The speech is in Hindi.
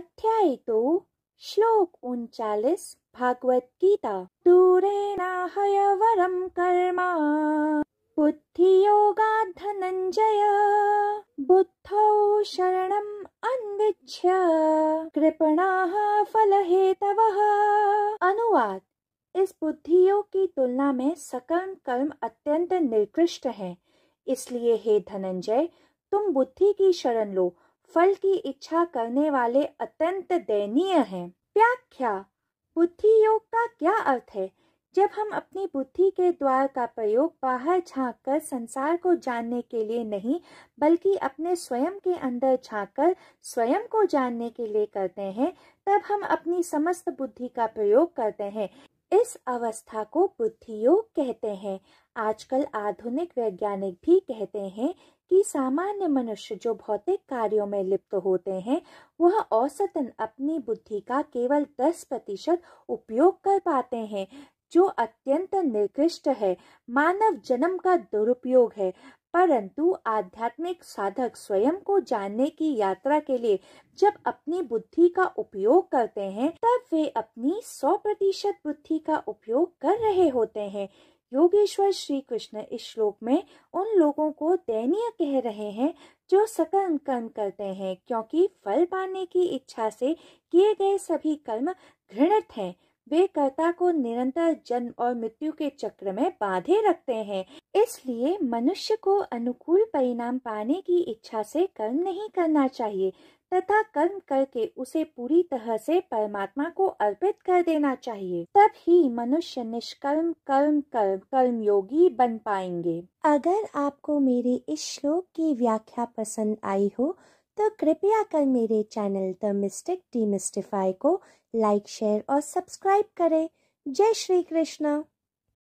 अध्याय तो श्लोक उनचालीस भागवत गीता दूरे नाहय वरम कर्मा बुद्धि योगा धनंजय शरण शरणम कृपणा फल हेतव अनुवाद इस बुद्धि योग की तुलना में सकर्म कर्म अत्यंत निकृष्ट है इसलिए हे धनंजय तुम बुद्धि की शरण लो फल की इच्छा करने वाले अत्यंत दयनीय हैं व्याख्या बुद्धि योग का क्या अर्थ है जब हम अपनी बुद्धि के द्वार का प्रयोग बाहर झाँक कर संसार को जानने के लिए नहीं बल्कि अपने स्वयं के अंदर झाँक कर स्वयं को जानने के लिए करते हैं तब हम अपनी समस्त बुद्धि का प्रयोग करते हैं इस अवस्था को बुद्धि योग कहते हैं आजकल आधुनिक वैज्ञानिक भी कहते हैं कि सामान्य मनुष्य जो भौतिक कार्यों में लिप्त होते हैं वह औसतन अपनी बुद्धि का केवल दस प्रतिशत उपयोग कर पाते हैं जो अत्यंत निकृष्ट है मानव जन्म का दुरुपयोग है परंतु आध्यात्मिक साधक स्वयं को जानने की यात्रा के लिए जब अपनी बुद्धि का उपयोग करते हैं तब वे अपनी सौ प्रतिशत बुद्धि का उपयोग कर रहे होते हैं योगेश्वर श्री कृष्ण इस श्लोक में उन लोगों को दयनीय कह रहे हैं जो सकर्म कर्म करते हैं क्योंकि फल पाने की इच्छा से किए गए सभी कर्म घृणित हैं वे कर्ता को निरंतर जन्म और मृत्यु के चक्र में बांधे रखते हैं इसलिए मनुष्य को अनुकूल परिणाम पाने की इच्छा से कर्म नहीं करना चाहिए तथा कर्म करके उसे पूरी तरह से परमात्मा को अर्पित कर देना चाहिए तब ही मनुष्य निष्कर्म कर्म कर्म कर्मयोगी बन पाएंगे अगर आपको मेरे इस श्लोक की व्याख्या पसंद आई हो तो कृपया कर मेरे चैनल द मिस्टिक डीमिस्टिफाई को लाइक शेयर और सब्सक्राइब करें जय श्री कृष्णा